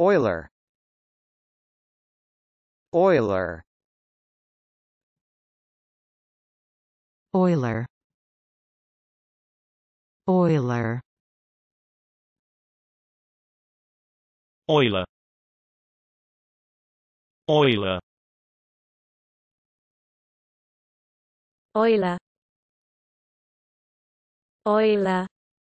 Euler Euler Euler Euler Euler Euler Euler Euler